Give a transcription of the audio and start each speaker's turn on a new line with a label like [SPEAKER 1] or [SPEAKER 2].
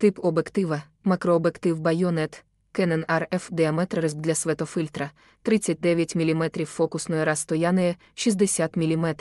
[SPEAKER 1] Тип об'єктива, макрооб'єктив байонет, Canon RF діаметр РСБ для светофильтра 39 мм фокусної розстояння 60 мм.